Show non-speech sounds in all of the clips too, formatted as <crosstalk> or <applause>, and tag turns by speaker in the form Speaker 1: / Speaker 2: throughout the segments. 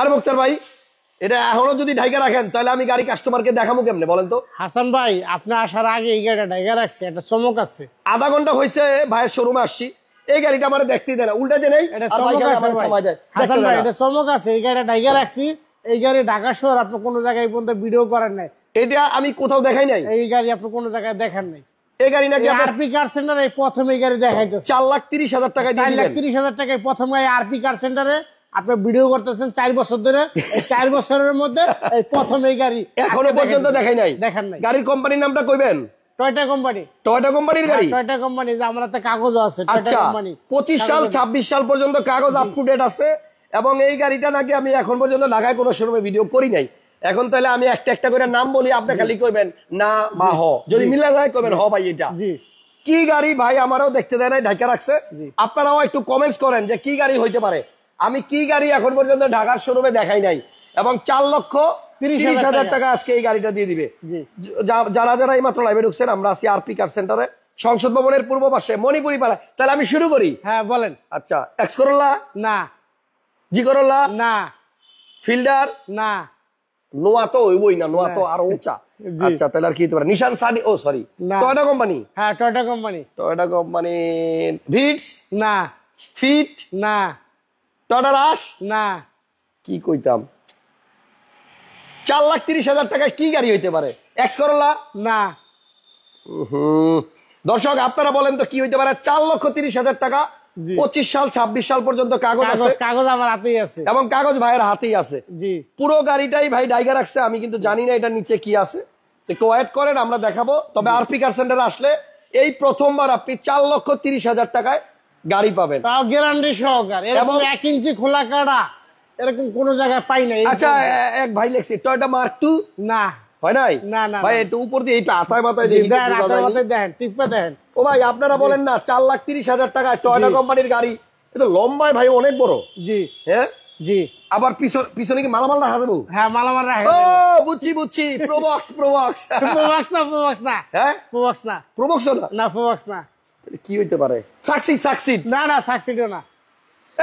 Speaker 1: আর মুক্তার ভাই এটা এখনো যদি ঢাইকা রাখেন তাহলে আমি গাড়ি কাস্টমারকে দেখাবো কেমনে বলেন তো হাসান ভাই আপনি আসার আগে এই গাড়িটা ঢাইকা রাখছে একটা চমক আছে আধা ঘন্টা হয়েছে ভাইয়ের শোরুমে আসছি এই গাড়িটা আমার দেখতেই দেয় উল্টা চমক আছে এই গাড়িটা ঢাইকা রাখছি এই গাড়ি ঢাকা শহর আপনি কোনো জায়গায় পর্যন্ত ভিডিও করেন নাই এটা আমি কোথাও দেখাই নাই এই গাড়ি আপনি কোনো জায়গায় দেখান নাই এই গাড়ি নাকি কার সেন্টারে প্রথম এই গাড়ি দেখাইতেছে চার লাখ তিরিশ হাজার টাকা চার লাখ তিরিশ হাজার টাকায় প্রথম পি কার সেন্টারে আপনি ভিডিও করতেছেন চার বছর ধরে চার বছরের মধ্যে প্রথম এই গাড়ি এখনো পর্যন্ত দেখাই নাই দেখেন নাই গাড়ির কোম্পানির নামটা কইবেন হ্যাঁ, আচ্ছা, এবং এই গাড়িটা নাকি আমি এখন পর্যন্ত ঢাকায় কোনো ভিডিও করি নাই এখন তাহলে আমি একটা একটা করে নাম বলি আপনি খালি কইবেন না বা হ যদি মিলে যায় কইবেন হ ভাই এটা কি গাড়ি ভাই আমারও দেখতে দেয় নাই ঢাকা রাখছে আপনারাও একটু কমেন্টস করেন যে কি গাড়ি হইতে পারে আমি কি গাড়ি এখন পর্যন্ত ঢাকার শোরুমে দেখাই নাই এবং চার লক্ষ তিরিশ হাজার টাকা আজকে এই গাড়িটা দিয়ে দিবে যারা যারা এই মাত্র লাইভে ঢুকছেন আমরা আছি আরপি কার সেন্টারে সংসদ ভবনের পূর্ব পাশে মণিপুরি পাড়া তাহলে আমি শুরু করি হ্যাঁ বলেন আচ্ছা এক্স করোলা না জি করোলা না ফিল্ডার না লোয়া তো ওইবই না নোয়া তো আরো উঁচা <laughs> আচ্ছা তাহলে আর কি দিতে নিশান সানি ও সরি টয়টা কোম্পানি হ্যাঁ Toyota company Toyota company Vitz না ফিট না টডার আস না কি কইতাম চার লাখ তিরিশ হাজার টাকায় কি গাড়ি হইতে পারে এক্স করলা না দর্শক আপনারা বলেন তো কি হইতে পারে চার লক্ষ তিরিশ হাজার টাকা পঁচিশ সাল ছাব্বিশ সাল পর্যন্ত কাগজ আছে কাগজ আমার হাতেই আছে এবং কাগজ ভাইয়ের হাতেই আছে পুরো গাড়িটাই ভাই ডাইগা রাখছে আমি কিন্তু জানি না এটা নিচে কি আছে একটু ওয়েট করেন আমরা দেখাবো তবে আরপি কার সেন্টার আসলে এই প্রথমবার আপনি চার লক্ষ তিরিশ হাজার টাকায় গাড়ি পাবেন তাও গ্যারান্টি সহকার এবং এক ইঞ্চি খোলা কাটা এরকম কোন জায়গায় পাই নাই আচ্ছা এক ভাই লেখছে টয়টা মার্ক টু না হয় নাই না না ভাই একটু উপর দিয়ে একটু আতায় মাথায় দেখি টিপে দেন ও ভাই আপনারা বলেন না লাখ হাজার কোম্পানির গাড়ি এটা লম্বা ভাই অনেক বড় জি হ্যাঁ জি আবার পিছনে কি মালামাল রাখা যাবো হ্যাঁ মালামাল রাখা ও বুঝছি বুঝছি প্রোবক্স প্রোবক্স প্রোবক্স না প্রোবক্স না হ্যাঁ প্রোবক্স না প্রোবক্স না না প্রোবক্স না কি হইতে পারে সাকসিড সাকসিড না না সাকসিডও না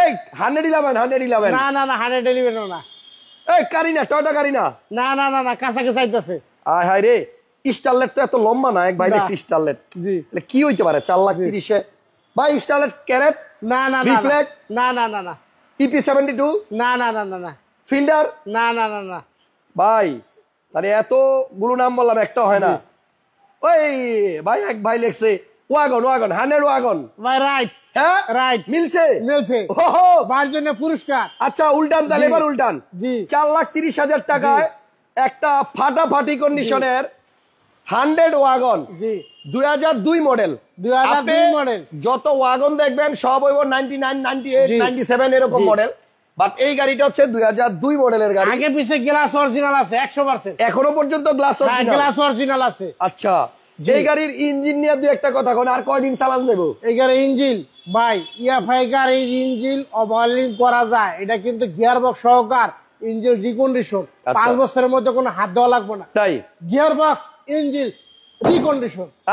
Speaker 1: এই হান্ড্রেড ইলেভেন হান্ড্রেড ইলেভেন না না না হান্ড্রেড ইলেভেনও না এই কারিনা টয়টা কারিনা না না না না কাঁচা আইতেছে আয় হায় রে স্টারলেট তো এত লম্বা না এক ভাই দেখছি স্টারলেট জি কি হইতে পারে চার লাখ তিরিশে ভাই স্টারলেট ক্যারেট না না না না না না না ইপি সেভেন্টি টু না না না না না ফিল্ডার না না না না ভাই তাহলে এতগুলো নাম বললাম একটা হয় না ওই ভাই এক ভাই লেখছে ওয়াগন ওয়াগন ওয়াগন রাইট হ্যাঁ রাইট মিলছে মিলছে ওহো বার জন্য পুরস্কার আচ্ছা উল্টান তাহলে এবার উল্টান জি চার লাখ তিরিশ হাজার টাকায় একটা কন্ডিশনের হান্ড্রেড ওয়াগন জি দুই হাজার দুই মডেল দুই হাজার দুই মডেল যত ওয়াগন দেখবেন সব ওই ninety nine ninety eight ninety seven এরকম মডেল বাট এই গাড়িটা হচ্ছে দুই হাজার দুই মডেলের গাড়ি আগে পিছে গ্লাস অরিজিনাল আছে একশো পার্সেন্ট এখনো পর্যন্ত গ্লাস গ্লাস অরিজিনাল আছে আচ্ছা যে গাড়ির ইঞ্জিন নিয়ে একটা কথা আর কয়দিন দেবো এই গাড়ির ইঞ্জিন ভাই ইয়াফাই গাড়ির ইঞ্জিন ওভারলিং করা যায় এটা কিন্তু গিয়ার বক্স সহকার ইঞ্জিন রিকন্ডিশন আচ্ছা। পাঁচ বছরের মধ্যে কোনো হাত দেওয়া লাগবে না তাই গিয়ার বক্স ইঞ্জিন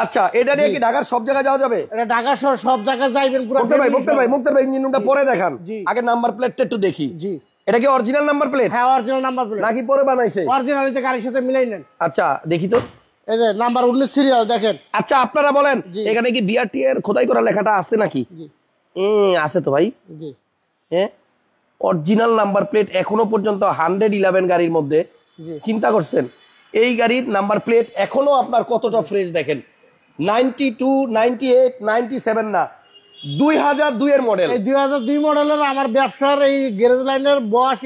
Speaker 1: আচ্ছা এটা নিয়ে কি ঢাকার সব জায়গায় যাওয়া যাবে এটা সব জায়গায় পরে দেখান নাম্বার একটু দেখি জি এটা কি অরিজিনাল নাম্বার প্লেট হ্যাঁ অরিজিনাল নাম্বার পরে সাথে মিলাই আচ্ছা দেখি তো এই যে নাম্বার উনিশ সিরিয়াল দেখেন আচ্ছা আপনারা বলেন এখানে কি বিআরটি এর খোদাই করা লেখাটা আছে নাকি হুম আছে তো ভাই হ্যাঁ অরিজিনাল নাম্বার প্লেট এখনো পর্যন্ত হান্ড্রেড ইলেভেন গাড়ির মধ্যে চিন্তা করছেন এই গাড়ির নাম্বার প্লেট এখনো আপনার কতটা ফ্রেশ দেখেন ninety two ninety eight ninety seven না দুই হাজার দুই এর মডেল দুই হাজার দুই মডেলের ব্যবসার এই লাইনের বয়স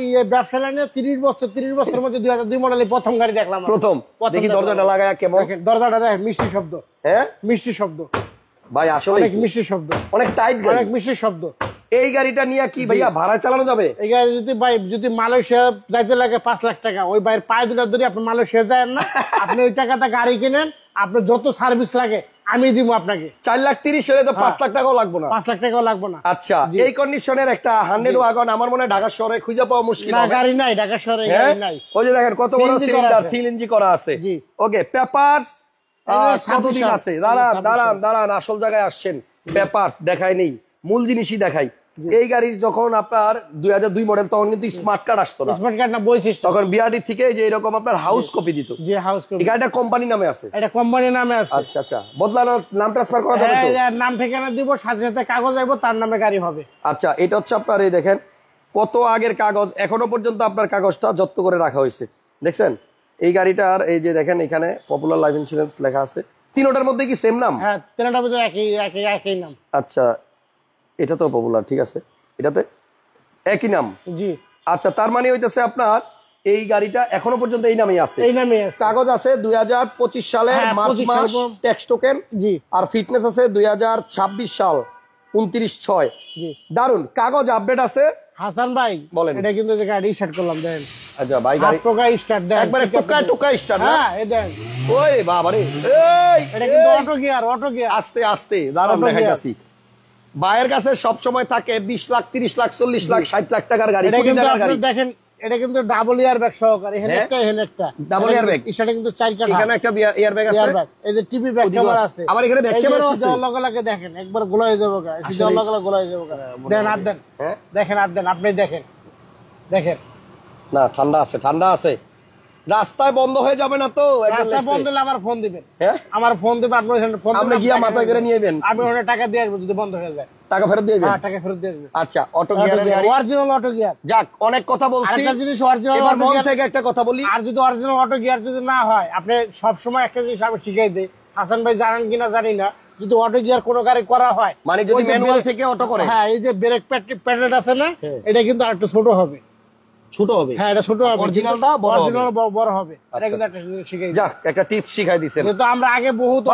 Speaker 1: তিরিশ বছর তিরিশ বছরের মধ্যে দুই হাজার দুই মডেল প্রথম গাড়ি দেখলাম প্রথম দরজাটা দরজাটা মিষ্টি শব্দ হ্যাঁ মিষ্টি শব্দ ভাই আসলে মিষ্টি শব্দ অনেক অনেক মিষ্টি শব্দ এই গাড়িটা নিয়ে কি ভাইয়া ভাড়া চালানো যাবে এই গাড়ি যদি ভাই যদি মালয়েশিয়া যাইতে লাগে পাঁচ লাখ টাকা ওই ভাইয়ের পায়ে দুটা ধরে আপনি মালয়েশিয়া যায় না আপনি ওই টাকাটা গাড়ি কিনেন আপনার যত সার্ভিস লাগে আমি দিব আপনাকে চার লাখ তিরিশ হলে তো পাঁচ হ্যাঁ। লাখ টাকাও লাগবো না পাঁচ লাখ টাকাও লাগবো না আচ্ছা এই কন্ডিশনের একটা হান্ড্রেড ওয়াগন আমার মনে হয় ঢাকা শহরে খুঁজে পাওয়া মুশকিল গাড়ি নাই ঢাকা শহরে হ্যাঁ? ওই যে দেখেন কত বড় সিলিন্ডার সিএনজি করা আছে ওকে পেপার কতদিন আছে দাঁড়ান দাঁড়ান দাঁড়ান আসল জায়গায় আসছেন পেপার দেখায় নেই মূল জিনিসই দেখাই এই গাড়ির যখন আপনার দুই হাজার দুই মডেল তখন কিন্তু স্মার্ট কার্ড আসতো না স্মার্ট কার্ড না বৈশিষ্ট্য তখন বিআরডি থেকে যে এরকম আপনার হাউস কপি দিত যে হাউস কপি গাড়িটা কোম্পানি নামে আছে এটা কোম্পানি নামে আছে আচ্ছা আচ্ছা বদলানো নাম ট্রান্সফার করা যাবে তো হ্যাঁ, নাম ঠিকানা দিব সাথে সাথে কাগজ আইবো তার নামে গাড়ি হবে আচ্ছা এটা হচ্ছে আপনার এই দেখেন কত আগের কাগজ এখনো পর্যন্ত আপনার কাগজটা যত্ন করে রাখা হয়েছে দেখছেন এই গাড়িটা আর এই যে দেখেন এখানে পপুলার লাইফ ইন্স্যুরেন্স লেখা আছে তিনটার মধ্যে কি সেম নাম হ্যাঁ তিনটার মধ্যে একই একই একই নাম আচ্ছা এটা তো পপুলার ঠিক আছে এটাতে একই নাম জি আচ্ছা তার মানে হইতেছে আপনার এই গাড়িটা এখনো পর্যন্ত এই নামে আছে এই নামে আছে কাগজ আছে 2025 সালে হ্যাঁ, মার্চ মাস ট্যাক্স টোকেন জি আর ফিটনেস আছে 2026 সাল 29 6 জি দারুন কাগজ আপডেট আছে হাসান ভাই বলেন এটা কিন্তু যে গাড়ি স্টার্ট করলাম দেন আচ্ছা ভাই গাড়ি টোকা স্টার্ট দেন একবারে টোকা টোকা স্টার্ট হ্যাঁ এই দেন ওই বাবা রে এই এটা কিন্তু অটো গিয়ার অটো গিয়ার আস্তে আস্তে দারুন দেখাইতাছি বায়ের কাছে সবসময় থাকে বিশ লাখ তিরিশ লাখ চল্লিশ লাখ ষাট লাখ টাকার গাড়ি দেখেন এটা কিন্তু ডাবল ইয়ার ব্যাগ সহকারে ডাবল ব্যাগ কিন্তু চার এখানে একটা ইয়ার ব্যাগ আছে এই যে ব্যাগ আছে ব্যাগ আছে লগে দেখেন একবার গোলায় যাবো গোলায় যাবো হ্যাঁ, দেন আর হ্যাঁ। দেন দেখেন আর দেন আপনি দেখেন দেখেন না ঠান্ডা আছে ঠান্ডা আছে রাস্তায় বন্ধ হয়ে যাবে না তো রাস্তায় বন্ধ হলে হ্যাঁ? আমার ফোন দিবেন আমার ফোন দিবেন আপনি আপনি গিয়ে মাথায় করে নিয়ে আমি ওখানে টাকা দিয়ে আসবো যদি বন্ধ হয়ে যায় টাকা ফেরত হ্যাঁ, টাকা ফেরত আচ্ছা auto gear original auto gear যাক অনেক কথা বলছি অরিজিনাল এবার মন থেকে একটা কথা বলি আর যদি অরিজিনাল অটো গিয়ার যদি না হয় আপনি সব সময় একটা জিনিস আমি শিখাই দেই হাসান ভাই জানেন কিনা জানি না যদি অটো গিয়ার কোনো গাড়ি করা হয় মানে যদি ম্যানুয়াল থেকে অটো করে হ্যাঁ এই যে ব্রেক প্যাডেল আছে না হ্যাঁ। এটা কিন্তু আরেকটু ছোট হবে ছোট হবে হ্যাঁ এটা ছোট হবে অরিজিনালটা বড় অরিজিনাল বড় হবে আচ্ছা, আচ্ছা। শিখাই যাক একটা শিখাই দিছেন তো আমরা আগে বহুত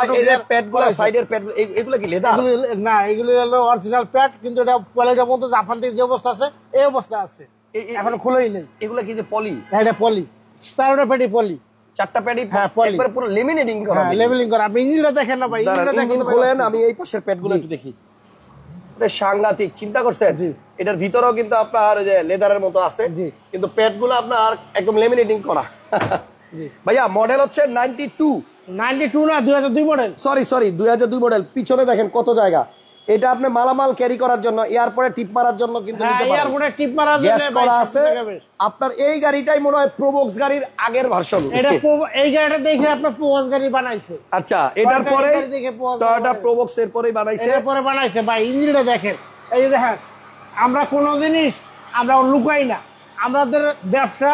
Speaker 1: প্যাডগুলো সাইডের প্যাড এগুলো কি লেদার না এগুলো হলো অরিজিনাল প্যাড কিন্তু এটা কোয়ালিটির মতো জাপান থেকে যে অবস্থা আছে এই অবস্থা আছে এখন খোলাই নেই এগুলো কি যে পলি হ্যাঁ এটা পলি চারটা প্যাডই পলি চারটা প্যাডই হ্যাঁ পুরো লেমিনেটিং করা লেভেলিং হ্যাঁ, করা আপনি ইঞ্জিনটা দেখেন না ভাই ইঞ্জিনটা দেখেন খোলেন আমি এই পাশের প্যাডগুলো একটু দেখি সাংঘাতিক চিন্তা করছেন এটার ভিতরেও কিন্তু আপনার যে লেদারের মতো আছে কিন্তু প্যাট গুলো আপনার একদম লেমিনেটিং করা ভাইয়া মডেল হচ্ছে নাইনটি টু নাইনটি টু না দুই মডেল সরি সরি দুই মডেল পিছনে দেখেন কত জায়গা এটা আপনি মালামাল ক্যারি করার জন্য এয়ারপোর্টে হ্যাঁ, টিপ মারার জন্য কিন্তু এয়ারপোর্টে টিপ মারার জন্য করা আছে আপনার এই গাড়িটাই মনে হয় প্রোবক্স গাড়ির আগের ভার্সন এটা এই গাড়িটা দেখে আপনি প্রোবক্স গাড়ি বানাইছে আচ্ছা এটার পরে টয়োটা প্রোবক্স এর পরেই বানাইছে এর পরে বানাইছে ভাই ইঞ্জিনটা দেখেন এই দেখেন আমরা কোন জিনিস আমরা লুকাই না আমাদের ব্যবসা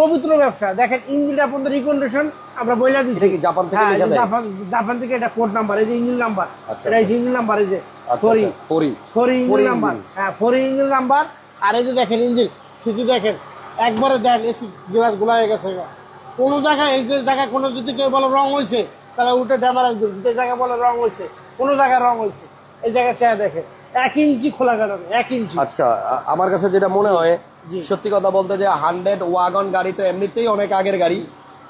Speaker 1: পবিত্র ব্যবসা দেখেন ইঞ্জিন আপনাদের রিকন্ডিশন আমরা বইলা দিচ্ছি কি জাপান থেকে হ্যাঁ, লেখা দেয় জাপান জাপান থেকে এটা কোড নাম্বার এই যে ইঞ্জিন নাম্বার আচ্ছা, এটা আচ্ছা। ইঞ্জিন নাম্বার এই যে আচ্ছা, ফরি ফরি ফরি ইঞ্জিন নাম্বার হ্যাঁ ফরি ইঞ্জিন নাম্বার আর এই যে দেখেন ইঞ্জিন সিসি দেখেন একবারে দেখেন এসি গ্লাস গুলা হয়ে গেছে কোন জায়গায় এই জায়গায় কোনো যদি কেউ বলে রং হয়েছে তাহলে উঠে ড্যামারাজ দিল যদি জায়গায় বলে রং হয়েছে কোনো জায়গায় রং হয়েছে এই জায়গায় চেয়ে দেখেন এক ইঞ্চি খোলা কারণে এক ইঞ্চি আচ্ছা আমার কাছে যেটা মনে হয় সত্যি কথা বলতে যে হান্ড্রেড ওয়াগন গাড়ি তো এমনিতেই অনেক আগের গাড়ি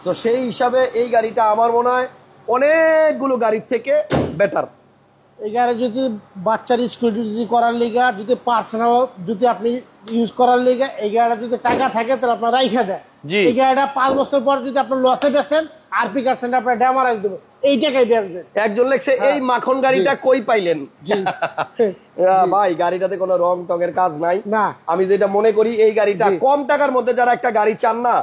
Speaker 1: তো সেই হিসাবে এই গাড়িটা আমার মনে হয় অনেকগুলো গাড়ির থেকে বেটার এই গাড়ি যদি বাচ্চার স্কুল যদি করার লিগা যদি পার্সোনাল যদি আপনি ইউজ করার লিগা এই গাড়িটা যদি টাকা থাকে তাহলে আপনার রাইখা দেয় এই গাড়িটা পাঁচ বছর পর যদি আপনার লসে বেছেন আরপি কার সেন্টার আপনার ড্যামারাইজ দেবো একজন লেখছে হ্যাঁ। এই মাখন গাড়িটা কই পাইলেন <laughs> ভাই গাড়িটাতে কোনো রং টঙের কাজ নাই আমি যেটা মনে করি এই গাড়িটা কম টাকার মধ্যে যারা একটা গাড়ি চান না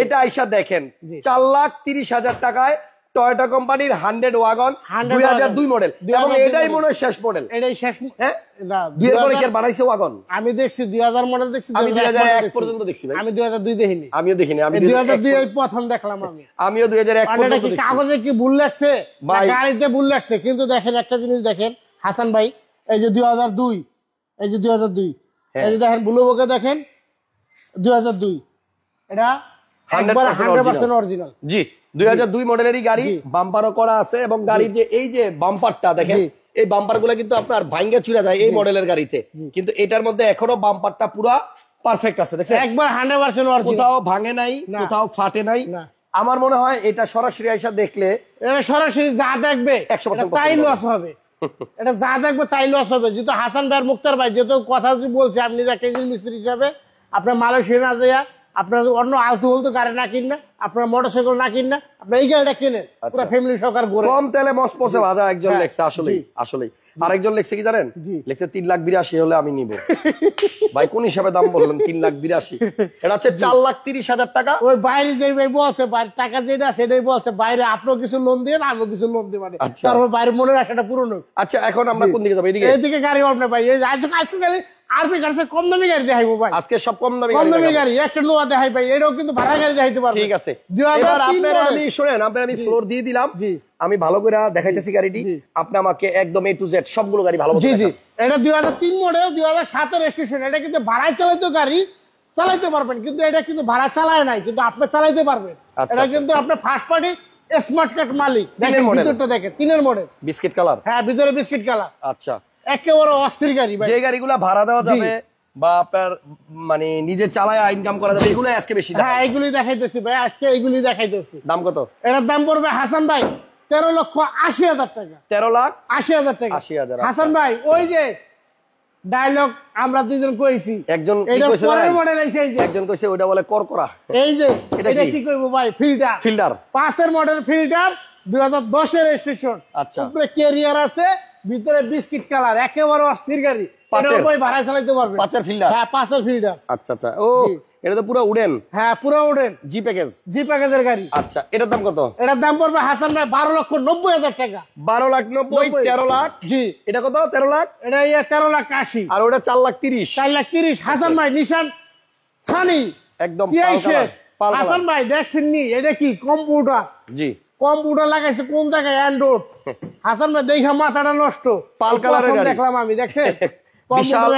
Speaker 1: এটা আইসা দেখেন চার লাখ তিরিশ হাজার টাকায় টয়টা কোম্পানির হান্ড্রেড ওয়াগন দুই হাজার দুই মডেল এবং এটাই মনে শেষ মডেল এটাই শেষ হ্যাঁ দুই বানাইছে ওয়াগন আমি দেখছি দুই হাজার পর্যন্ত আমি দেখিনি আমি কিন্তু দেখেন একটা জিনিস দেখেন হাসান ভাই এই যে দুই হাজার দুই দুই দেখেন ব্লু দেখেন দুই হাজার দুই এটা
Speaker 2: পার্সেন্ট অরিজিনাল
Speaker 1: দুই মডেলেরই গাড়ি বাম্পারও করা আছে এবং গাড়ির যে এই যে বাম্পারটা দেখেন এই বাম্পার কিন্তু আপনার যায় এই মডেলের গাড়িতে কিন্তু এটার মধ্যে এখনো বাম্পারটা পারফেক্ট আছে দেখছেন একবার হান্ড্রেড কোথাও ভাঙে নাই কোথাও ফাটে নাই আমার মনে হয় এটা সরাসরি আইসা দেখলে সরাসরি যা দেখবে তাই লস হবে এটা যা দেখবে তাই লস হবে যেহেতু হাসান ভাই মুক্তার ভাই যেহেতু কথা বলছে আপনি যা মিস্ত্রি হিসাবে আপনার মালয়েশিয়া না আপনার অন্য আলতু বলতো গাড়ি না কিন না আপনার মোটরসাইকেল না কিন না আপনার এই গাড়িটা কিনেন পুরো ফ্যামিলি আচ্ছা। সহকার কম তেলে মস পসে ভাজা একজন হ্যাঁ, লেখছে আসলে আসলে আরেকজন লেখছে কি জানেন লেখছে তিন লাখ বিরাশি হলে আমি নিব ভাই কোন হিসাবে দাম বললেন তিন লাখ বিরাশি এটা হচ্ছে চার লাখ তিরিশ হাজার টাকা ওই বাইরে যে ভাই বলছে টাকা যেটা সেটাই বলছে বাইরে আপনিও কিছু লোন দিয়ে আমিও কিছু লোন দিবেন তারপর বাইরে মনে আশাটা পূরণ পুরনো আচ্ছা এখন আমরা কোন দিকে যাবো এদিকে এদিকে গাড়ি হবে ভাই আজকে আরবি গাড়ি কম দামি গাড়ি দেখাইবো ভাই আজকে সব কম দামি কম দামি গাড়ি একটা নোয়া দেখাই ভাই এটাও কিন্তু ভাড়া গাড়ি দেখাইতে ঠিক আছে আপনার আমি আপনার আমি ফ্লোর দিয়ে দিলাম জি আমি ভালো করে দেখাইতেছি গাড়িটি আপনি আমাকে একদম এ টু জেড সবগুলো গাড়ি ভালো জি জি এটা দুই হাজার তিন মডেল দুই হাজার সাতের রেজিস্ট্রেশন এটা কিন্তু ভাড়ায় চালাইত গাড়ি চালাইতে পারবেন কিন্তু এটা কিন্তু ভাড়া চালায় নাই কিন্তু আপনি চালাইতে পারবেন আচ্ছা, এটা আচ্ছা। কিন্তু আপনি ফার্স্ট পার্টি স্মার্ট কার্ড মালিক দেখেন ভিতরটা দেখেন তিনের মডেল বিস্কিট কালার হ্যাঁ ভিতরে বিস্কিট কালার আচ্ছা একেবারে অস্থির গাড়ি যে গাড়িগুলো ভাড়া দেওয়া যাবে বা আপনার মানে নিজে চালায় ইনকাম করা যাবে এগুলো আজকে বেশি হ্যাঁ এগুলি দেখাইতেছি ভাই আজকে এগুলি দেখাইতেছি দাম কত এটার দাম পড়বে হাসান ভাই তেরো লক্ষ আশি হাজার টাকা তেরো লাখ আশি হাজার টাকা আশি হাজার আচ্ছা। হাসান ভাই ওই যে ডায়লগ আমরা দুজন কইছি একজন মডেল আইছে এই যে একজন কইছে ওইটা বলে করকরা এই যে এটা কি কইবো ভাই ফিল্টার ফিল্টার পাঁচের মডেল ফিল্টার হাজার দশের স্টেশন আচ্ছা উপরে ক্যারিয়ার আছে ভিতরে বিস্কিট কালার একেবারে অস্থির গাড়ি এটা ভাড়া চালাতে পারবে পাঁচের ফিল্টার হ্যাঁ পাঁচের ফিল্টার আচ্ছা আচ্ছা ও এটা তো পুরো উডেন হ্যাঁ পুরো উডেন জি প্যাকেজ জি প্যাকেজের গাড়ি আচ্ছা এটার দাম কত এটার দাম পড়বে হাসান ভাই বারো লক্ষ নব্বই হাজার টাকা বারো লাখ নব্বই তেরো লাখ জি এটা কত তেরো লাখ এটা ইয়ে তেরো লাখ আশি আর ওটা চার লাখ তিরিশ চার লাখ তিরিশ হাসান আচ্ছা। ভাই নিশান সানি একদম হাসান ভাই দেখছেন নি এটা কি কম্পিউটার জি কম্পিউটার লাগাইছে কোন জায়গায় অ্যান্ড্রয়েড <laughs> হাসান ভাই দেখা মাথাটা নষ্ট পাল কালারের দেখলাম আমি দেখছেন <laughs> বিশাল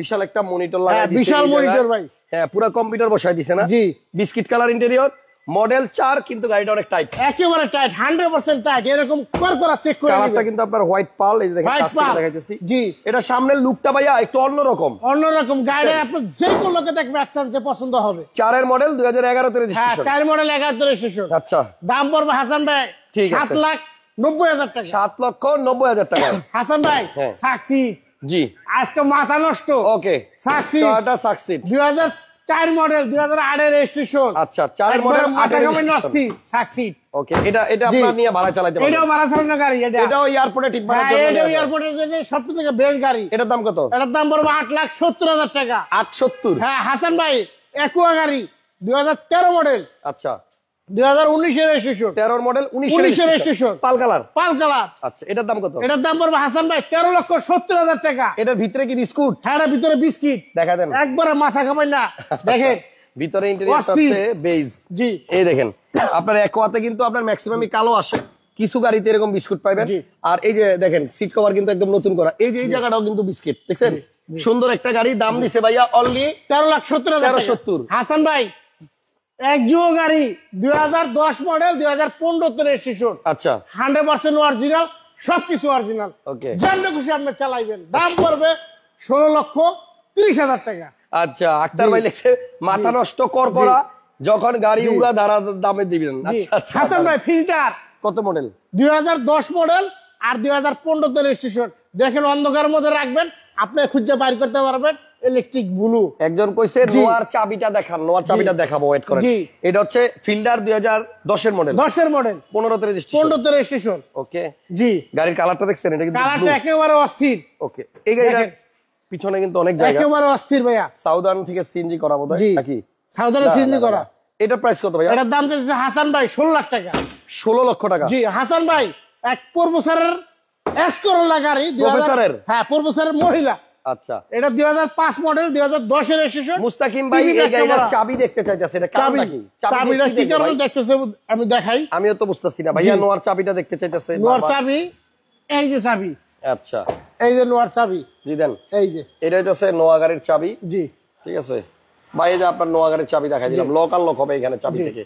Speaker 1: বিশাল একটা মনিটর লাগা হ্যাঁ, বিশাল মনিটর ভাই হ্যাঁ পুরো কম্পিউটার বসায় দিছে না জি বিস্কিট কালার ইন্টেরিয়র মডেল 4 কিন্তু গাড়িটা অনেক টাইট একেবারে টাইট 100% টাইট এরকম কর চেক করে কালারটা কিন্তু আপনার হোয়াইট পাল এই দেখেন কাস্টমার দেখাইতেছি জি এটা সামনের লুকটা ভাইয়া একটু অন্যরকম অন্যরকম গাড়ি আপনি যে কোন লোকে দেখবে অ্যাকশন আচ্ছা, যে পছন্দ হবে 4 এর মডেল 2011 তে রেজিস্ট্রেশন হ্যাঁ 4 মডেল 11 তে রেজিস্ট্রেশন আচ্ছা দাম পড়বে হাসান ভাই 7 লাখ 90 হাজার টাকা 7 লক্ষ 90 হাজার টাকা হাসান ভাই হ্যাঁ। সাকসি জি আজকে মাথা নষ্ট ওকে টয়োটা সাকসিড 2004 মডেল 2008 এর রেজিস্ট্রেশন আচ্ছা 4 মডেল 8 এর সাকসিড ওকে এটা এটা আপনারা নিয়ে ভাড়া চালাতে এটাও ভাড়া চালানোর গাড়ি এটা এটাও এয়ারপোর্টে টিপ মারার জন্য এটাও জন্য থেকে বেস্ট গাড়ি এটার দাম কত এটার দাম পড়বে 8 লাখ 70 হাজার টাকা 870 হ্যাঁ হাসান ভাই একুয়া গাড়ি 2013 মডেল আচ্ছা মডেল পাল আচ্ছা, হ্যাঁ, আচ্ছা, কিন্তু আপনার ম্যাক্সিমাম কালো আসে কিছু গাড়িতে এরকম বিস্কুট পাইবেন আর এই যে দেখেন সিট কভার কিন্তু একদম নতুন করা এই যে এই জায়গাটাও কিন্তু বিস্কিট দেখছেন সুন্দর একটা গাড়ি দাম দিছে ভাইয়া অনলি তেরো লাখ সত্তর হাজার সত্তর হাসান ভাই এক গাড়ি দুই মডেল দুই হাজার আচ্ছা পার্সেন্ট সবকিছু অরিজিনাল চালাইবেন দাম লক্ষ তিরিশ হাজার টাকা আচ্ছা মাথা নষ্ট কর করা যখন গাড়ি উড়া দাঁড়া দামে দিবেন আচ্ছা ফিল্টার আচ্ছা। কত মডেল দুই মডেল আর দুই হাজার পনেরো রেজিস্ট্রেশন দেখেন অন্ধকারের মধ্যে রাখবেন আপনি খুঁজে বাইর করতে পারবেন ইলেকট্রিক ব্লু একজন কইছে নোয়ার চাবিটা দেখান নোয়ার চাবিটা দেখাবো ওয়েট করেন এটা হচ্ছে ফিল্ডার 2010 এর মডেল 10 এর মডেল 15 তে রেজিস্ট্রেশন 15 তে রেজিস্ট্রেশন ওকে জি গাড়ির কালারটা দেখছেন এটা কিন্তু কালারটা একেবারে অস্থির ওকে এই গাড়িটা পিছনে কিন্তু অনেক জায়গা একেবারে অস্থির ভাইয়া সাউদার্ন থেকে সিএনজি করা বোধহয় নাকি সাউদার্ন সিএনজি করা এটা প্রাইস কত ভাইয়া এটার দাম চাইছে হাসান ভাই 16 লাখ টাকা 16 লক্ষ টাকা জি হাসান ভাই এক প্রফেসরের এস করোলা 2000 প্রফেসরের হ্যাঁ প্রফেসরের মহিলা আচ্ছা এটা চাবি দেখতে আমি দেখাই আমিও তো না ভাইয়া নোয়ার চাবিটা দেখতে আচ্ছা। এই যে নোয়ার চাবি দেন এই যে এটা চাবি জি ঠিক আছে ভাই যে আপনার নোয়া গাড়ির চাবি দেখাই দিলাম লক লোক হবে এখানে চাবি থেকে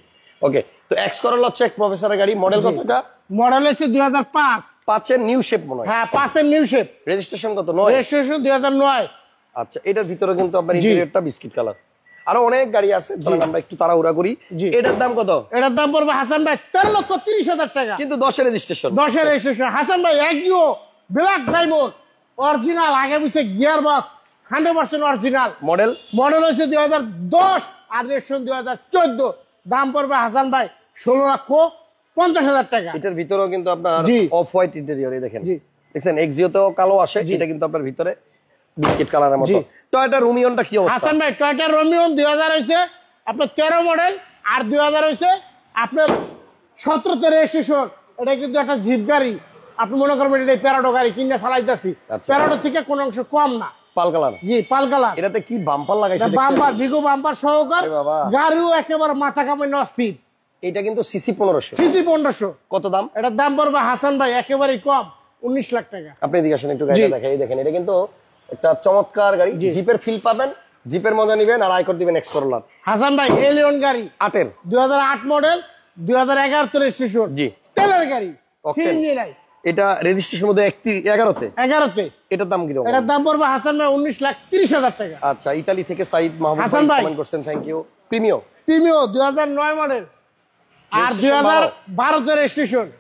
Speaker 1: ওকে তো এক্স করল হচ্ছে এক প্রফেসরের গাড়ি মডেল কতটা মডেল হচ্ছে 2005 পাঁচের নিউ শেপ মনে হয় হ্যাঁ পাঁচের নিউ শেপ রেজিস্ট্রেশন কত নয় রেজিস্ট্রেশন দুই হাজার নয় আচ্ছা এটার ভিতরে কিন্তু আপনার ইন্টেরিয়রটা বিস্কিট কালার আরো অনেক গাড়ি আছে চলেন আমরা একটু তাড়াহুড়া করি এটার দাম কত এটার দাম পড়বে হাসান ভাই তেরো লক্ষ তিরিশ হাজার টাকা কিন্তু দশের রেজিস্ট্রেশন দশের রেজিস্ট্রেশন হাসান ভাই এক জিও ব্ল্যাক ড্রাইভার অরিজিনাল আগে পিছে gear box hundred percent original model model হয়েছে দুই হাজার দশ আর রেজিস্ট্রেশন দুই হাজার চোদ্দ দাম পড়বে হাসান ভাই ষোলো লক্ষ পঞ্চাশ হাজার টাকা এটার ভিতরেও কিন্তু আপনার অফ হোয়াইট ইন্টেরিয়র দেখেন দেখছেন এক্সিওতেও কালো আসে এটা কিন্তু আপনার ভিতরে বিস্কিট কালারের মতো কি অবস্থা হাসান ভাই 2000 হইছে আপনার 13 মডেল আর 2000 হইছে আপনার 17 এটা কিন্তু একটা জিপ গাড়ি আপনি মনে করবেন এটা প্যারাডো গাড়ি কিনে চালাইতাছি প্যারাডো আচ্ছা। থেকে কোন অংশ কম না পাল কালার জি পাল এটাতে কি বাম্পার লাগাইছে বাম্পার বিগো বাম্পার সহকার গাড়িও একেবারে মাথা কামাই অস্থির এটা কিন্তু সিসি পনেরোশো সিসি পনেরোশো কত দাম এটার দাম পড়বে হাসান ভাই একেবারে কম উনিশ লাখ টাকা আপনি এদিকে আসেন একটু গাড়িটা দেখেন এই দেখেন এটা কিন্তু একটা চমৎকার গাড়ি জিপের ফিল পাবেন জিপের মজা নিবেন আর আয়কর দিবেন এক্স করলার হাসান ভাই এলিয়ন গাড়ি আটের দুই হাজার আট মডেল দুই হাজার এগারো রেজিস্ট্রেশন জি তেলের গাড়ি সিএনজি নাই এটা রেজিস্ট্রেশন মধ্যে এগারোতে এগারোতে এটার দাম কিরকম এটার দাম পড়বে হাসান ভাই উনিশ লাখ তিরিশ হাজার টাকা আচ্ছা ইতালি থেকে সাইদ মাহমুদ হাসান ভাই কমেন্ট করছেন থ্যাংক ইউ প্রিমিয়ম প্রিমিয়ম দুই হাজার নয় মডেল আর দুই হাজার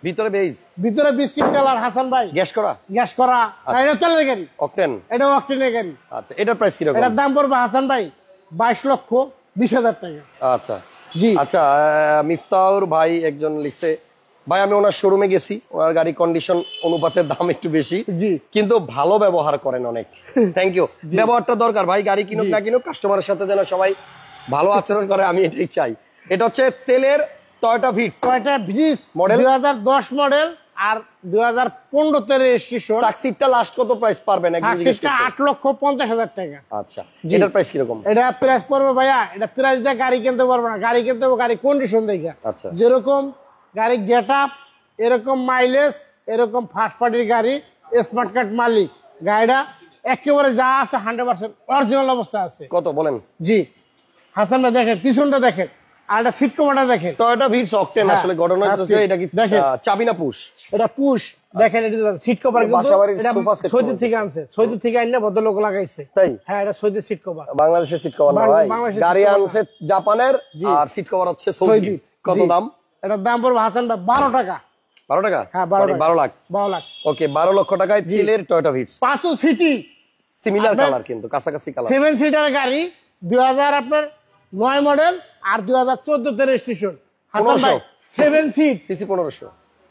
Speaker 1: ভিতরে বেজ ভিতরে বিস্কিট কালার হাসান ভাই গ্যাস করা গ্যাস করা আচ্ছা। এটা চলে এটা আচ্ছা প্রাইস দাম পড়বে হাসান ভাই লক্ষ হাজার টাকা আচ্ছা জি আচ্ছা মিফতাউর ভাই একজন লিখছে ভাই আমি ওনার শোরুমে গেছি ওনার গাড়ি কন্ডিশন অনুপাতে দাম একটু বেশি কিন্তু ভালো ব্যবহার করেন অনেক থ্যাংক ইউ ব্যবহারটা দরকার ভাই গাড়ি কিনুক না কিনুক কাস্টমারের সাথে যেন সবাই ভালো আচরণ করে আমি এটাই চাই এটা হচ্ছে তেলের Toyota Vitz Toyota Vitz model 2010 model আর 2015 তে রেজিস্ট্রেশন সাকসিটটা লাস্ট কত প্রাইস পারবেন একদম সাকসিটটা 8 লক্ষ 50 হাজার টাকা আচ্ছা এটার প্রাইস কি রকম এটা প্রাইস পড়বে ভাইয়া এটা প্রাইস দিয়ে গাড়ি কিনতে পারবে না গাড়ি কিনতে হবে গাড়ি কন্ডিশন দেখে আচ্ছা যেরকম গাড়ি গেটআপ এরকম মাইলেজ এরকম ফার্স্ট পার্টির গাড়ি স্মার্ট কার্ড মালিক গাড়িটা একেবারে যা আছে হান্ড্রেড পার্সেন্ট অরিজিনাল অবস্থা আছে কত বলেন জি হাসান ভাই দেখেন পিছনটা দেখেন আর সিট কমাটা হ্যাঁ, আসলে হ্যাঁ, দেখেন সিট কভার থেকে আনলে ভদ্রলোক হ্যাঁ, জাপানের আর সিট কভার হচ্ছে কত দাম এটার দাম পড়বে হাসান বারো টাকা বারো টাকা হ্যাঁ বারো লাখ বারো লাখ ওকে বারো লক্ষ টাকায় তেলের টয়টা ভিটস পাঁচশো সিটি সিমিলার কালার কিন্তু কাছাকাছি কালার সেভেন সিটার গাড়ি দুই হাজার আপনার নয় মডেল আর দুই হাজার চোদ্দ রেজিস্ট্রেশন সিট সিসি পনেরোশো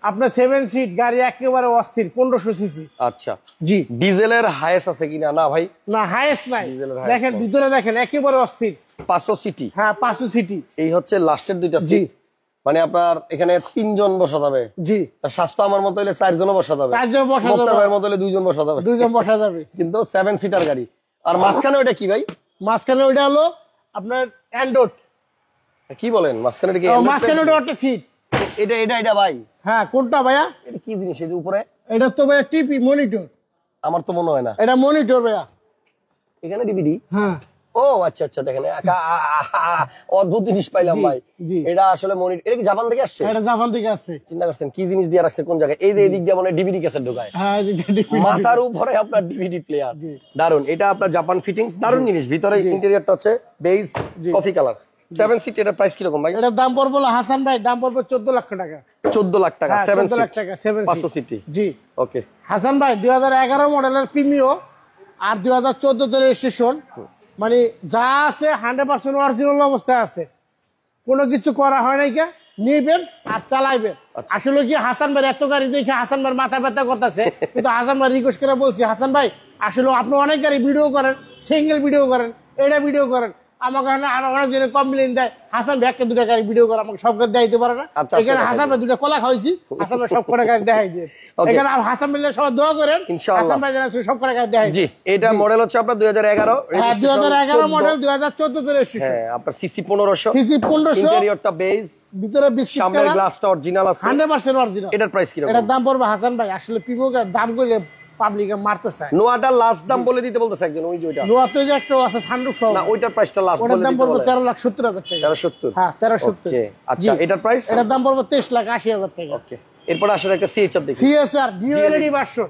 Speaker 1: আপনার সেভেন সিট গাড়ি একেবারে অস্থির পনেরোশো সিসি আচ্ছা জি ডিজেলের হায়েস্ট আছে কিনা না ভাই না হায়েস্ট নাই দেখেন ভিতরে দেখেন একেবারে অস্থির পাঁচশো সিটি হ্যাঁ পাঁচশো সিটি এই হচ্ছে লাস্টের দুইটা সিট মানে আপনার এখানে তিনজন বসা যাবে জি স্বাস্থ্য আমার মতো হলে চারজন বসা যাবে চারজন বসা যাবে মতো হলে দুইজন বসা যাবে দুইজন বসা যাবে কিন্তু সেভেন সিটার গাড়ি আর মাঝখানে ওইটা কি ভাই মাঝখানে ওইটা হলো আপনার কি বলেন মাঝখানে একটা সিট এটা এটা এটা ভাই হ্যাঁ কোনটা ভাইয়া এটা কি উপরে এটা তো ভাইয়া টিপি মনিটর আমার তো মনে হয় না এটা মনিটর ভাইয়া এখানে ডিবিডি হ্যাঁ ও আচ্ছা আচ্ছা দেখেন অদ্ভুত জিনিস পাইলাম ভাই এটা আসলে মনির এটা কি জাপান থেকে আসছে এটা জাপান থেকে আসছে চিন্তা করছেন কি জিনিস দিয়ে রাখছে কোন জায়গায় এই যে এদিক দিয়ে মনে ডিভিডি কেসে ঢোকায় হ্যাঁ, মাথার উপরে আপনার ডিভিডি প্লেয়ার দারুন এটা আপনার জাপান ফিটিংস দারুন জিনিস ভিতরে ইন্টেরিয়রটা হচ্ছে base coffee colour seven seat এটার প্রাইস কিরকম ভাই এটার দাম পড়বো হাসান ভাই দাম পড়বো চোদ্দ লক্ষ টাকা চোদ্দ লাখ টাকা সেভেন হ্যাঁ, লাখ টাকা সেভেন পাঁচশো সিটি জি ওকে হাসান ভাই দুই মডেলের প্রিমিও আর দুই হাজার চোদ্দ রেজিস্ট্রেশন মানে যা আছে হান্ড্রেড পার্সেন্ট অরিজিনাল অবস্থায় আছে কোনো কিছু করা হয় নাই কে নিবেন আর চালাইবেন আচ্ছা। আসলে কি হাসান ভাই এত গাড়ি দেখে হাসান ভাই মাথা ব্যথা করতেছে কিন্তু হাসান ভাই রিকোয়েস্ট করে বলছি হাসান ভাই আসলে আপনি অনেক গাড়ি ভিডিও করেন সিঙ্গেল ভিডিও করেন এটা ভিডিও করেন আমাকে আরো অনেক দিনে কমপ্লেন দেয় হাসান ভাই একটা দুটো ভিডিও করে আমাকে সব কাজ দেখাইতে পারে না আচ্ছা, আচ্ছা, এখানে হাসান ভাই দুটো কলা খাওয়াইছি হাসান ভাই সব কটা কাজ দেখাই দিয়ে এখানে আর হাসান ভাই দোয়া করেন হাসান ভাই সব কটা দেখাই এটা মডেল হচ্ছে আপনার 2011 মডেল সিসি সিসি 1500 ভিতরে বিস্কিট এটার প্রাইস দাম পড়বে হাসান ভাই আসলে পিভোকে দাম করলে পাবলিকে মারতে চায় লাস্ট দাম বলে দিতে বলতেছে একজন ওই যে ওইটা নোয়াতে যে একটা আছে সানরুফ সহ না ওইটার প্রাইসটা লাস্ট বলে দাম পড়বে 13 লাখ 70 হাজার টাকা হ্যাঁ আচ্ছা এটার প্রাইস এটার দাম পড়বে 23 লাখ 80 হাজার টাকা ওকে এরপর একটা দেখি সিএসআর ডিওএলডি ভার্সন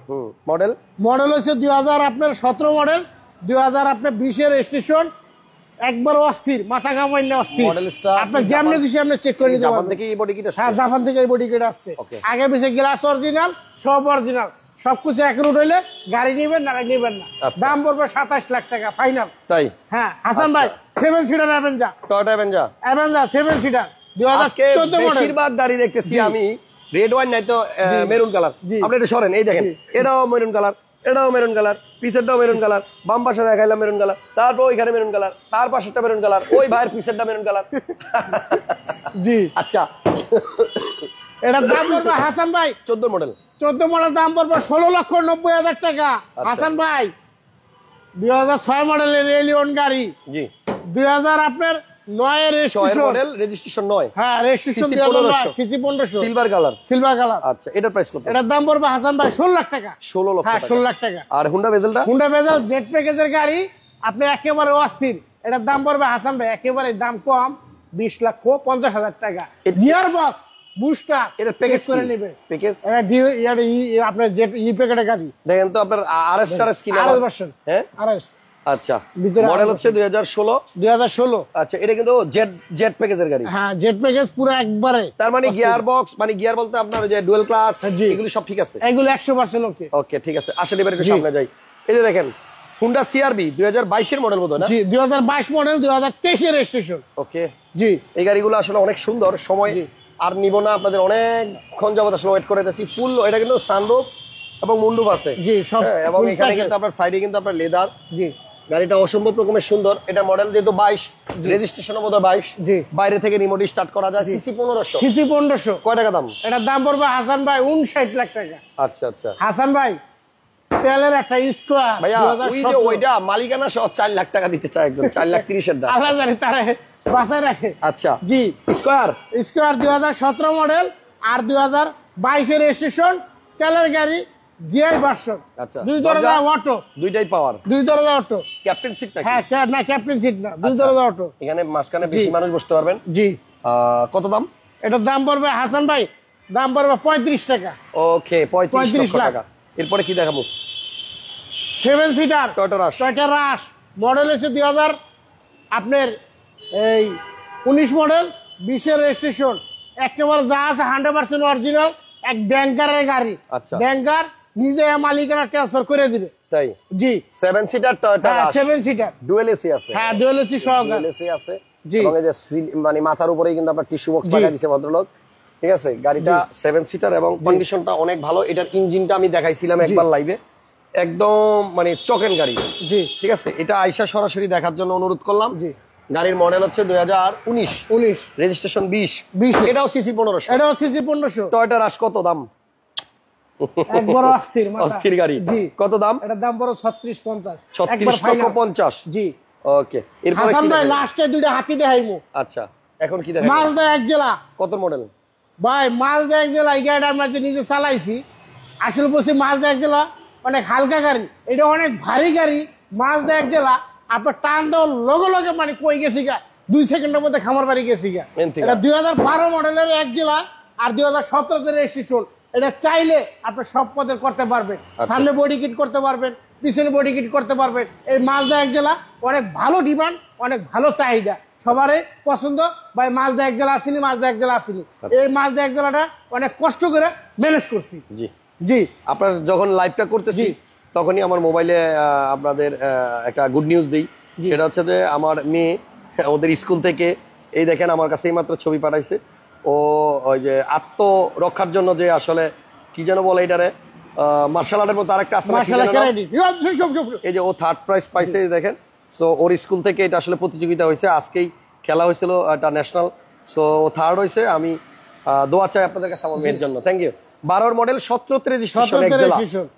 Speaker 1: মডেল মডেল 2000 আপনার 17 মডেল 2000 আপনার 20 এর একবার অস্থির মাথা কামাই না অস্থির আপনার যেমনি আপনি চেক করে দিতে পারবেন জাপান থেকে এই বডি কিটা হ্যাঁ জাপান থেকে এই বডি কিটা আসছে আগে পিছে গ্লাস অরিজিনাল সব অরিজিনাল সবকিছু এক রুট হইলে গাড়ি নিবেন না নিবেন না আচ্ছা। দাম পড়বে সাতাশ লাখ টাকা ফাইনাল তাই হ্যাঁ হাসান ভাই seven seater Avanza Toyota Avanza Avanza seven seater দুই হাজার চোদ্দ বেশিরভাগ গাড়ি দেখতেছি আমি রেড ওয়াইন নাই তো মেরুন কালার আপনি এটা সরেন এই দেখেন এটাও মেরুন কালার এটাও মেরুন কালার পিসেরটাও মেরুন কালার বাম পাশে দেখাইলাম মেরুন কালার তারপর ওইখানে মেরুন কালার তার পাশেরটা মেরুন কালার ওই ভাইয়ের পিসেরটা মেরুন কালার জি আচ্ছা
Speaker 2: এটা দাম হাসান
Speaker 1: ভাই চোদ্দ মডেল চোদ্দ মডেল দাম পড়বে ষোলো লক্ষ নব্বই হাজার টাকা আচ্ছা। হাসান ভাই দুই হাজার ছয় মডেলের এলিয়ন e গাড়ি দুই হাজার আপনার নয় রেজিস্ট্রেশন সিলভার কালার আচ্ছা প্রাইস দাম পড়বে হাসান ভাই লাখ টাকা ষোলো হ্যাঁ ষোলো লাখ টাকা আর হুন্ডা হুন্ডা জেট প্যাকেজের গাড়ি আপনি একেবারে অস্থির এটার দাম পড়বে হাসান ভাই একেবারে দাম কম বিশ লক্ষ পঞ্চাশ হাজার টাকা গিয়ার বক্স প্যাকেজ e, আপনার e দেখেন মডেল হ্যাঁ? আচ্ছা। আচ্ছা, এটা কিন্তু গিয়ার হ্যাঁ, বক্স মানে গিয়ার মানে বলতে আপনার যে ডুয়েল হ্যাঁ, এগুলো সব ঠিক আছে এগুলো ওকে ঠিক আছে জি মডেল ওকে জি এই গাড়িগুলো আসলে অনেক সুন্দর সময় আর নিব না আপনাদের অনেক অনেকক্ষণ যাবত আসলে ওয়েট করে ফুল এটা কিন্তু সানরুফ এবং মুন্ডুপ আছে জি সব হ্যাঁ, এবং এখানে কিন্তু আপনার সাইডে কিন্তু আপনার লেদার জি গাড়িটা অসম্ভব রকমের সুন্দর এটা মডেল যেহেতু বাইশ রেজিস্ট্রেশন বোধ বাইশ জি বাইরে থেকে রিমোট স্টার্ট করা যায় সিসি পনেরোশো সিসি পনেরোশো কয় টাকা দাম এটা দাম পড়বে হাসান ভাই উনষাট লাখ টাকা আচ্ছা আচ্ছা হাসান ভাই তেলের একটা স্কোয়ার ভাইয়া ওই যে ওইটা মালিকানা সহ চার লাখ টাকা দিতে চায় একজন চার লাখ তিরিশের দাম আল্লাহ তারা বাসায় রাখে আচ্ছা জি স্কোয়ার স্কোয়ার দুই মডেল আর দুই হাজার বাইশের রেজিস্ট্রেশন তেলের গাড়ি আচ্ছা দুই দুইটাই পাওয়ার দুই ক্যাপ্টেন হ্যাঁ না ক্যাপ্টেন সিট না দুই আচ্ছা। দরজা এখানে মাঝখানে মানুষ পারবেন জি কত দাম দাম পড়বে হাসান ভাই দাম পঁয়ত্রিশ টাকা ওকে পঁয়ত্রিশ টাকা এরপরে কি দেখাবো সেভেন সিটার টয়টা মডেল এসে দুই হাজার আপনার এই উনিশ মডেল বিশের রেজিস্ট্রেশন একেবারে যা আছে হান্ড্রেড পার্সেন্ট অরিজিনাল এক ব্যাংকারের গাড়ি ব্যাংকার আচ্ছা। নিজে মালিকানা ট্রান্সফার করে দিবে তাই জি seven seater Toyota seven seater dual AC আছে হ্যাঁ ডুয়েল এসি সহ ডুয়েল এসি আছে জি মানে মাথার উপরে কিন্তু আপনার টিস্যু বক্স দিয়েছে ভদ্রলোক ঠিক আছে গাড়িটা সেভেন সিটার এবং কন্ডিশনটা অনেক ভালো এটার ইঞ্জিনটা আমি দেখাইছিলাম একবার লাইভে একদম মানে চকেন গাড়ি জি ঠিক আছে এটা আইসা সরাসরি দেখার জন্য অনুরোধ করলাম জি গাড়ির মডেল হচ্ছে দুই হাজার উনিশ উনিশ রেজিস্ট্রেশন বিশ বিশ এটাও সিসি পনেরোশো এটাও সিসি পনেরোশো টয়টা রাস কত দাম কত দাম ছত্রিশ দুইটা আচ্ছা, এখন কি এক জেলা কত মডেল ভাই এক গাড়িটা নিজে চালাইছি আসলে মাছ মালদা এক জেলা অনেক হালকা গাড়ি এটা অনেক ভারী গাড়ি দেয় এক জেলা আপনার টান দেওয়ার লগে লগে মানে কই গেছি গা দুই সেকেন্ডের মধ্যে খামার বাড়ি গেছি গা এটা দুই হাজার বারো মডেলের এক জেলা আর দুই হাজার সতেরোতে রেজিস্ট্রেশন এটা চাইলে আপনি সব পদের করতে পারবেন আচ্ছা। সামনে বডি কিট করতে পারবেন পিছনে বডি কিট করতে পারবেন এই মালদা এক জেলা অনেক ভালো ডিমান্ড অনেক ভালো চাহিদা সবারই পছন্দ ভাই মালদা এক জেলা আসিনি মালদা এক জেলা আসিনি আচ্ছা। এই মালদা এক জেলাটা অনেক কষ্ট করে ম্যানেজ করছি জি জি আপনার যখন লাইভটা করতেছি তখনই আমার মোবাইলে আপনাদের একটা গুড নিউজ দিই সেটা হচ্ছে যে আমার মেয়ে <laughs> ওদের স্কুল থেকে এই দেখেন আমার কাছে এইমাত্র ছবি পাঠাইছে ও ওই যে আত্মরক্ষার জন্য যে আসলে কি যেন বলে এটারে মার্শাল আর্টের মতো আরেকটা এই যে ও থার্ড প্রাইজ পাইছে দেখেন সো ওর স্কুল থেকে এটা আসলে প্রতিযোগিতা হয়েছে আজকেই খেলা হয়েছিল একটা ন্যাশনাল সো ও থার্ড হয়েছে আমি দোয়া চাই আপনাদের কাছে আমার মেয়ের জন্য থ্যাংক ইউ বারোর মডেল সতেরো রেজিস্ট্রেশন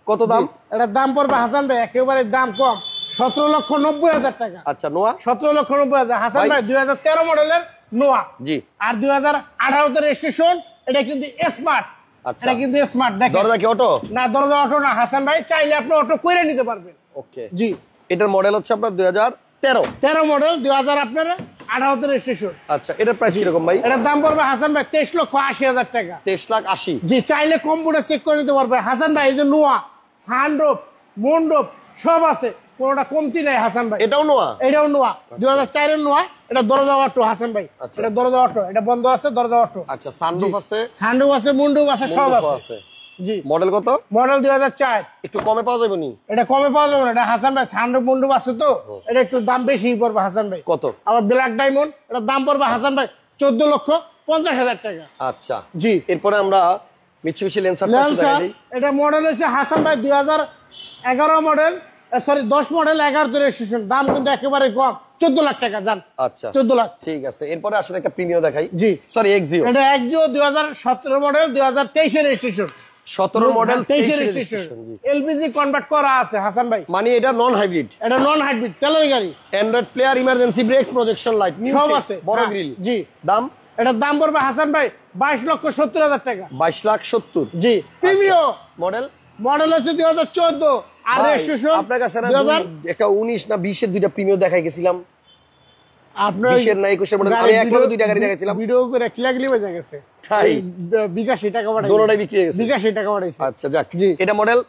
Speaker 1: কত দাম এটা দাম পড়বে হাসান ভাই একেবারে দাম কম সতেরো লক্ষ নব্বই হাজার টাকা আচ্ছা নোয়া সতেরো লক্ষ নব্বই হাজার হাসান ভাই দুই হাজার তেরো মডেলের নোয়া জি আর দুই হাজার আঠারোতে রেজিস্ট্রেশন এটা কিন্তু স্মার্ট আচ্ছা। এটা কিন্তু স্মার্ট দেখেন দরজা কি অটো না দরজা অটো না হাসান ভাই চাইলে আপনি অটো করে নিতে পারবেন ওকে জি এটার মডেল হচ্ছে আপনার দুই হাজার তেরো তেরো মডেল দুই হাজার আপনার আঠারোতে রেজিস্ট্রেশন আচ্ছা এটা প্রাইস কিরকম ভাই এটার দাম পড়বে হাসান ভাই তেইশ লক্ষ আশি হাজার টাকা তেইশ লাখ আশি জি চাইলে কম্পিউটার চেক করে নিতে পারবে হাসান ভাই এই যে নোয়া সানরোপ মন্ডপ সব আছে কোনটা কমতি নাই হাসান ভাই এটাও নোয়া এটাও নোয়া দুই হাজার চারের নোয়া এটা দরজা অটো হাসান ভাই আচ্ছা। এটা দরজা অটো এটা বন্ধ আছে দরজা অটো আচ্ছা সানরুফ আছে সানরুফ আছে মুন্ডুপ আছে সব আছে মডেল কত মডেল দুই হাজার চার একটু কমে পাওয়া যাবে এটা কমে পাওয়া যাবে না এটা হাসান ভাই সান্ডু মুন্ডু আছে তো এটা একটু দাম বেশি পড়বে হাসান ভাই কত আবার ব্ল্যাক ডায়মন্ড এটার দাম পড়বে হাসান ভাই চোদ্দ লক্ষ পঞ্চাশ হাজার টাকা আচ্ছা জি এরপরে আমরা মডেল হচ্ছে হাসান ভাই দুই হাজার এগারো মডেল সরি দশ মডেল এগারো রেজিস্ট্রেশন দাম কিন্তু একেবারে কম চোদ্দ লাখ টাকা যান আচ্ছা চোদ্দ লাখ ঠিক আছে এরপরে আসলে একটা প্রিমিয়ার দেখাই জি সরি এক জিও এটা এক জিও দুই হাজার সতেরো মডেল দুই হাজার তেইশের রেজিস্ট্রেশন 17 মডেল 23 এলপিজি কনভার্ট করা আছে হাসান ভাই মানে এটা নন হাইব্রিড এটা নন হাইব্রিড তেলের গাড়ি Android player emergency brake projection light সব আছে বড় গ্রিল হ্যাঁ, জি দাম এটার দাম পড়বে হাসান ভাই 22 লক্ষ 70 হাজার টাকা 22 লাখ 70 জি আচ্ছা। প্রিমিও মডেল মডেল হচ্ছে 2014 আর রেজিস্ট্রেশন আপনার কাছে একটা না 20 এর দুইটা প্রিমিও দেখাই গেছিলাম আপনার গাড়ি ভিডিও করে আচ্ছা, এটা মডেল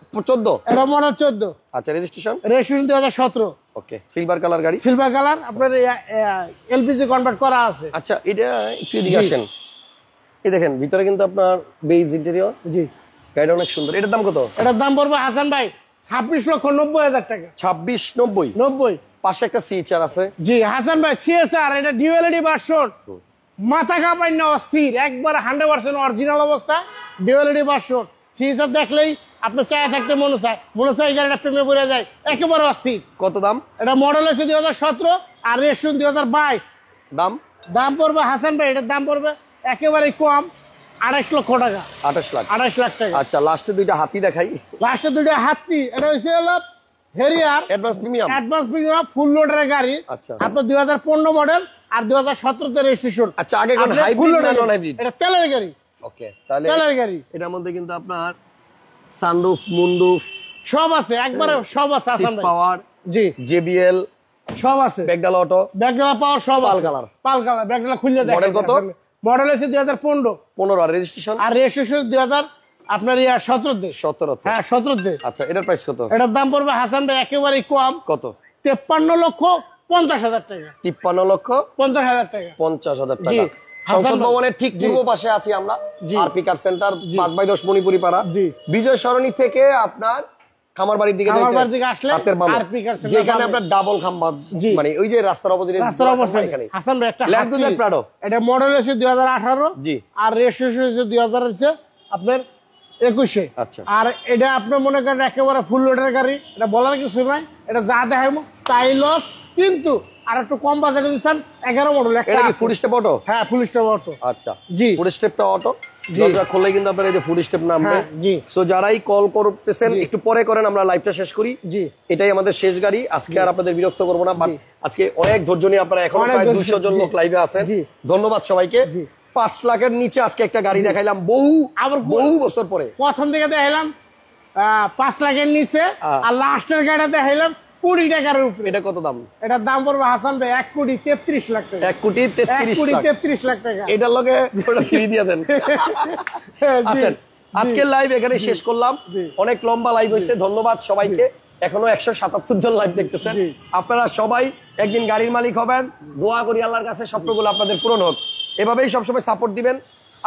Speaker 1: মডেল আচ্ছা registration registration okay silver colour গাড়ি সিলভার কালার আপনার এলপিজি কনভার্ট করা আছে আচ্ছা এটা দেখেন ভিতরে কিন্তু আপনার বেজ ইন্টেরিয়র জি গাড়ি অনেক সুন্দর এটার দাম কত এটার দাম পড়বো হাসান ভাই ছাব্বিশ লক্ষ নব্বই হাজার টাকা ছাব্বিশ নব্বই নব্বই পাশে একটা সিএচআর আছে জি হাসান ভাই সিএসআর এটা নিউ এলইডি ভার্সন মাথা কাঁপাই না অস্থির একবার হান্ড্রেড পার্সেন্ট অরিজিনাল অবস্থা ডিওএলইডি ভার্সন সিএসআর দেখলেই আপনার চায় থাকতে মনে চায় মনে চায় গাড়িটা প্রেমে পড়ে যায় একেবারে অস্থির কত দাম এটা মডেল হয়েছে দুই হাজার সতেরো আর রেশন দুই হাজার বাইশ দাম দাম পড়বে হাসান ভাই এটার দাম পড়বে একেবারে কম আড়াইশ লক্ষ টাকা আঠাশ লাখ আড়াইশ লাখ টাকা আচ্ছা লাস্টে দুইটা হাতি দেখাই লাস্টে দুইটা হাতি এটা হয়েছে Harrier advance premium advance premium full লোডের গাড়ি আচ্ছা আপনার মডেল আর তে রেজিস্ট্রেশন আচ্ছা আগে কোন এটা তেলের গাড়ি ওকে তাহলে তেলের গাড়ি এটার মধ্যে কিন্তু আপনার সানরুফ মুন্ডুফ সব আছে একবারে সব আছে আসাম পাওয়ার জি জেবিএল সব আছে ব্যাকডাল অটো ব্যাকডাল পাওয়ার সব পাল কালার পাল কালার খুলে দেখেন মডেল কত মডেল হচ্ছে পনেরো পনেরো আর রেজিস্ট্রেশন আর রেজিস্ট্রেশন হাজার আপনার ইয়া সতেরোতে সতেরোতে হ্যাঁ সতেরোতে আচ্ছা এটার প্রাইস কত এটার দাম পড়বে হাসান ভাই একেবারেই কম কত তেপ্পান্ন লক্ষ পঞ্চাশ হাজার টাকা তিপ্পান্ন লক্ষ পঞ্চাশ হাজার টাকা পঞ্চাশ হাজার টাকা খামার বাড়ির দিকে যেখানে আপনার ডাবল মানে ওই যে রাস্তার মডেল হয়েছে দুই হাজার আঠারো আর দুই হাজার আপনার একুশে আচ্ছা আর এটা আপনি মনে করেন একেবারে ফুল লোডের গাড়ি এটা বলার কিছু নাই এটা যা দেখাইব তাই লস কিন্তু আর একটু কম বাজারে দিচ্ছেন এগারো মডেল ফুল স্টেপ অটো হ্যাঁ ফুল স্টেপ অটো আচ্ছা জি ফুল স্টেপটা অটো কিন্তু এই যে স্টেপ হ্যাঁ, জি যারাই কল করতেছেন একটু পরে করেন আমরা শেষ করি জি এটাই আমাদের শেষ গাড়ি আজকে আর আপনাদের বিরক্ত করবো না আজকে অনেক আপনারা এখন দুশো জন লোক লাইভে আছেন ধন্যবাদ সবাইকে পাঁচ লাখের নিচে আজকে একটা গাড়ি দেখাইলাম বহু আবার বহু বছর পরে প্রথম থেকে দেখাইলাম পাঁচ লাখের নিচে আর লাস্টের গাড়িটা দেখাইলাম টাকার উপরে এটা কত দাম দাম পড়বে হাসান ভাই এক কোটি তেত্রিশ লাখ টাকা এক কোটি তেত্রিশ কোটি তেত্রিশ লাখ টাকা এটার ফ্রি দিয়ে দেন <laughs> আসেন আজকের লাইভ এখানে শেষ করলাম অনেক লম্বা লাইভ হয়েছে ধন্যবাদ সবাইকে এখনো একশো সাতাত্তর জন লাইভ দেখতেছেন আপনারা সবাই একদিন গাড়ির মালিক হবেন দোয়া করি আল্লাহর কাছে স্বপ্নগুলো আপনাদের পূরণ হোক এভাবেই সবসময় সাপোর্ট দিবেন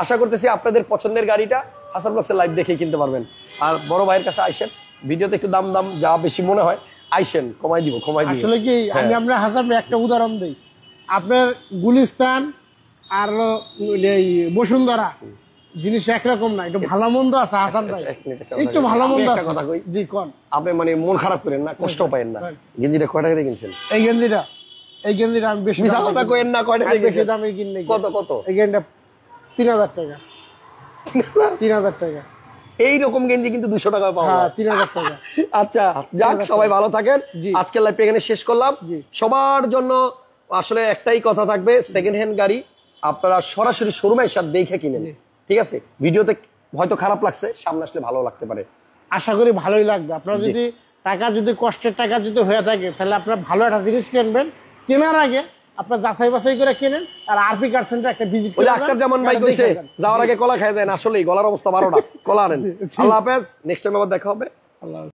Speaker 1: আশা করতেছি আপনাদের পছন্দের গাড়িটা হাসান ব্লক্সের লাইভ দেখেই কিনতে পারবেন আর বড় ভাইয়ের কাছে আইসেন ভিডিওতে একটু দাম দাম যা বেশি মনে হয় আইসেন কমাই দিব কমাই দিব আসলে কি হ্যাঁ। আমি আপনার হাসান একটা উদাহরণ দিই আপনার গুলিস্তান আর এই বসুন্ধরা জিনিস একরকম না একটু ভালো মন্দ আছে হাসান আচ্ছা, ভাই আচ্ছা, একটু ভালো মন্দ আছে কথা কই জি কোন আপনি মানে মন খারাপ করেন না কষ্ট হ্যাঁ, পাইেন না হ্যাঁ। গেঞ্জিটা কয় টাকা দিয়ে কিনছেন এই গেঞ্জিটা এই গেঞ্জিটা আমি বেশি মিশা কথা কইেন না কয়টা বেশি দামে কিনলে কত কত এই গেঞ্জিটা তিন টাকা তিন হাজার টাকা এইরকম গেঞ্জি কিন্তু দুশো টাকা পাওয়া হ্যাঁ, তিন হাজার টাকা <laughs> আচ্ছা যাক সবাই ভালো থাকেন আজকের লাইফ এখানে শেষ করলাম সবার জন্য আসলে একটাই কথা থাকবে সেকেন্ড হ্যান্ড গাড়ি আপনারা সরাসরি শোরুমে এসে দেখে কিনেন ঠিক আছে ভিডিওতে হয়তো খারাপ লাগছে সামনে আসলে ভালো লাগতে পারে আশা করি ভালোই লাগবে আপনারা যদি টাকা যদি কষ্টের টাকা যদি হয়ে থাকে তাহলে আপনারা ভালো একটা জিনিস কিনবেন কেনার আগে আপনার যাচাই বাছাই করে কিনেন আর আরপি কার সেন্টার একটা ভিজিট ওই আক্তার জামান ভাই কইছে যাওয়ার আগে কলা খেয়ে দেন আসলে গলার অবস্থা ভালো না কলা <laughs> আনেন আল্লাহ হাফেজ নেক্সট টাইম আবার দেখা হবে আল্লাহ